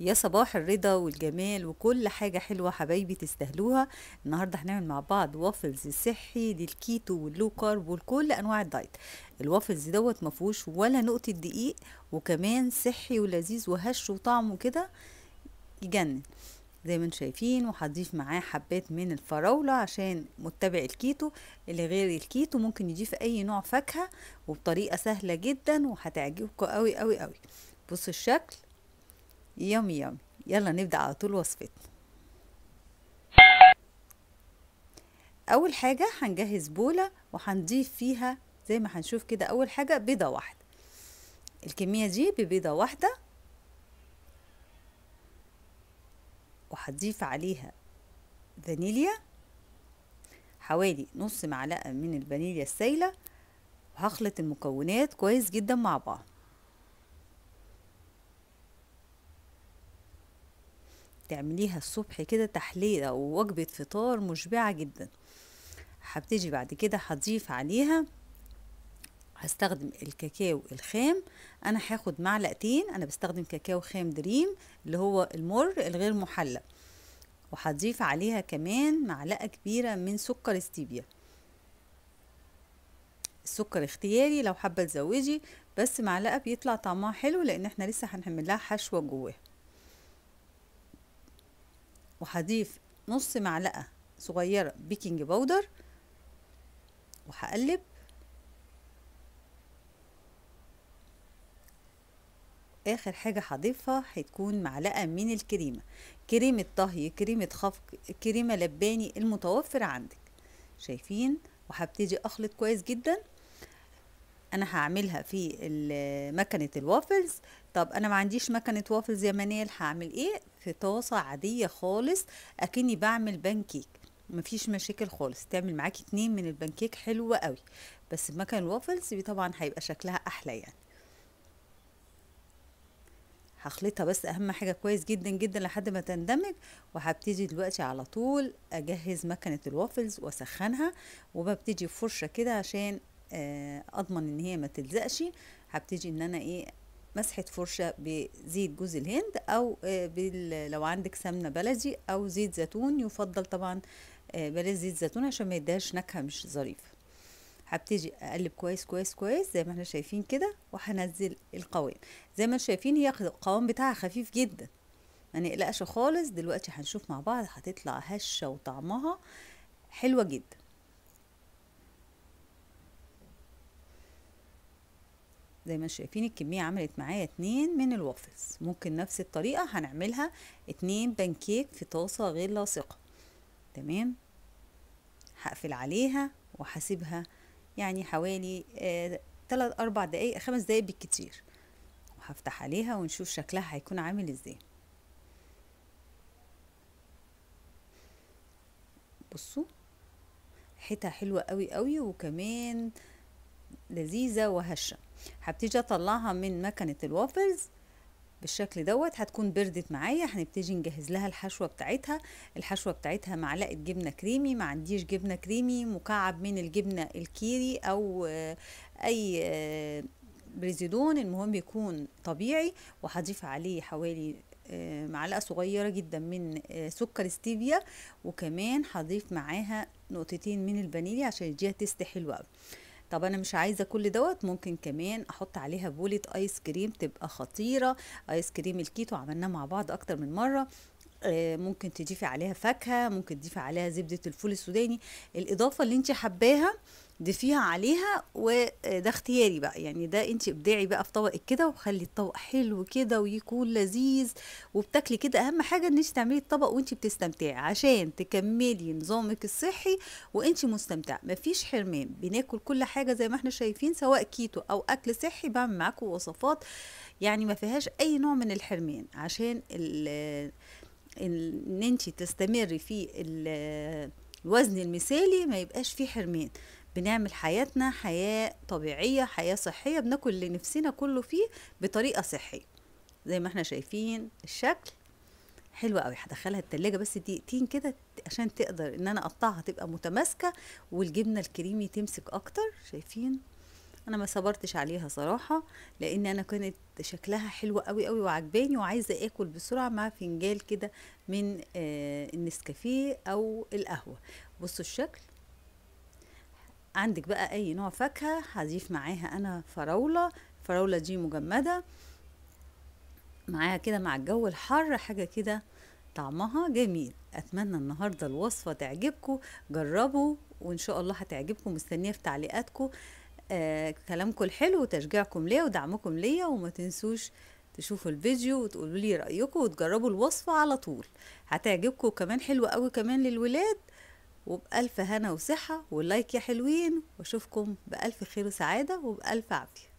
يا صباح الرضا والجمال وكل حاجة حلوة حبايبي تستاهلوها النهاردة هنعمل مع بعض وافلز صحي للكيتو واللو كارب ولكل أنواع الدايت الوافلز دوت مفهوش ولا نقطة دقيق وكمان صحي ولذيذ وهش وطعمه كده يجنن زي ما انتم شايفين وهضيف معاه حبات من الفراولة عشان متبع الكيتو اللي غير الكيتو ممكن يضيف اي نوع فاكهة وبطريقة سهلة جدا وهتعجبكم قوي قوي قوي بصوا الشكل يامي يامي يلا نبدأ على طول وصفتنا أول حاجة هنجهز بولة وهنضيف فيها زي ما هنشوف كده أول حاجة بيضة واحدة الكمية دي ببيضة واحدة وهتضيف عليها فانيليا حوالي نص معلقة من الفانيليا السايلة وهخلط المكونات كويس جدا مع بعض تعمليها الصبح كده تحلية أو وجبة فطار مشبعة جدا هبتدي بعد كده هضيف عليها هستخدم الكاكاو الخام انا هاخد معلقتين انا بستخدم كاكاو خام دريم اللي هو المر الغير محلى وهضيف عليها كمان معلقة كبيرة من سكر ستيفيا السكر اختياري لو حابة تزودي بس معلقة بيطلع طعمها حلو لان احنا لسه هنعمل لها حشوة جواها وهضيف نص معلقة صغيرة بيكنج باودر وهقلب اخر حاجه هضيفها هتكون معلقه من الكريمه كريمه طهي كريمه خفق كريمه لباني المتوفر عندك شايفين وهبتدي اخلط كويس جدا انا هعملها في مكنه الوافلز طب انا ما عنديش مكنه وافلز يمنيه هعمل ايه في طاسه عاديه خالص اكني بعمل بانكيك مفيش مشاكل خالص تعمل معاكي اتنين من البانكيك حلوه قوي بس مكنة الوافلز طبعا هيبقى شكلها احلى يعني هخلطها بس اهم حاجه كويس جدا جدا لحد ما تندمج وهبتدي دلوقتي على طول اجهز مكنه الوافلز واسخنها وببتدي بفرشه كده عشان آه، اضمن ان هي ما تلزقش هبتدي ان انا ايه مسحه فرشه بزيت جوز الهند او آه، لو عندك سمنه بلدي او زيت زيتون يفضل طبعا آه، بلاش زيت زيتون عشان ما يديهاش نكهه مش ظريفه هبتدي اقلب كويس كويس كويس زي ما احنا شايفين كده وهنزل القوام زي ما شايفين هي القوام بتاعها خفيف جدا ما نقلقش خالص دلوقتي هنشوف مع بعض هتطلع هشه وطعمها حلوه جدا زي ما شايفين الكمية عملت معايا اتنين من الوافلز ممكن نفس الطريقة هنعملها اتنين بانكيك في طاسة غير لاصقة تمام هقفل عليها وهسيبها يعني حوالي آه تلات أربع دقايق خمس دقايق بالكتير وهفتح عليها ونشوف شكلها هيكون عامل ازاي بصوا حتة حلوة قوي قوي وكمان لذيذه وهشه هبتدي اطلعها من مكنه الوافلز بالشكل دوت هتكون بردت معايا هنبتدي نجهز لها الحشوه بتاعتها الحشوه بتاعتها معلقه جبنه كريمي ما عنديش جبنه كريمي مكعب من الجبنه الكيري او آه، اي آه، بريزيدون المهم يكون طبيعي وهضيف عليه حوالي آه، معلقه صغيره جدا من سكر ستيفيا وكمان هضيف معاها نقطتين من الفانيليا عشان يديها تيست حلو قوي طب انا مش عايزه كل دوت ممكن كمان احط عليها بوله ايس كريم تبقى خطيره ايس كريم الكيتو عملناه مع بعض اكتر من مره آه، ممكن تضيفي عليها فاكهه ممكن تضيفي عليها زبده الفول السوداني الاضافه اللي انت حباها ضيفيها عليها وده آه، اختياري بقى يعني ده انت ابدعي بقى في طبقك كده وخلي الطبق حلو كده ويكون لذيذ وبتاكلي كده اهم حاجه ان انت تعملي الطبق وانت بتستمتعي عشان تكملي نظامك الصحي وانت مستمتعه مفيش حرمان بناكل كل حاجه زي ما احنا شايفين سواء كيتو او اكل صحي بعمل معاكم وصفات يعني ما فيهاش اي نوع من الحرمان عشان ان انت تستمري في الوزن المثالي ما يبقاش فيه حرمان بنعمل حياتنا حياه طبيعيه حياه صحيه بناكل اللي نفسنا كله فيه بطريقه صحيه زي ما احنا شايفين الشكل حلوه قوي هدخلها التلاجة بس دقيقتين كده عشان تقدر ان انا اقطعها تبقى متماسكه والجبنه الكريمي تمسك اكتر شايفين انا ما صبرتش عليها صراحه لان انا كانت شكلها حلوة قوي قوي وعجباني وعايزه اكل بسرعه مع فنجال كده من آه النسكافيه او القهوه بصوا الشكل عندك بقى اي نوع فاكهه هضيف معاها انا فراوله الفراوله دي مجمده معاها كده مع الجو الحر حاجه كده طعمها جميل اتمنى النهارده الوصفه تعجبكم جربوا وان شاء الله هتعجبكم مستنيه في تعليقاتكم آه كلامكم الحلو وتشجيعكم ليا ودعمكم ليا وما تنسوش تشوفوا الفيديو وتقولوا لي رايكم وتجربوا الوصفه على طول هتعجبكم كمان حلوه قوي كمان للولاد وبألف هنا وصحة واللايك يا حلوين واشوفكم بألف خير وسعادة وبألف عافية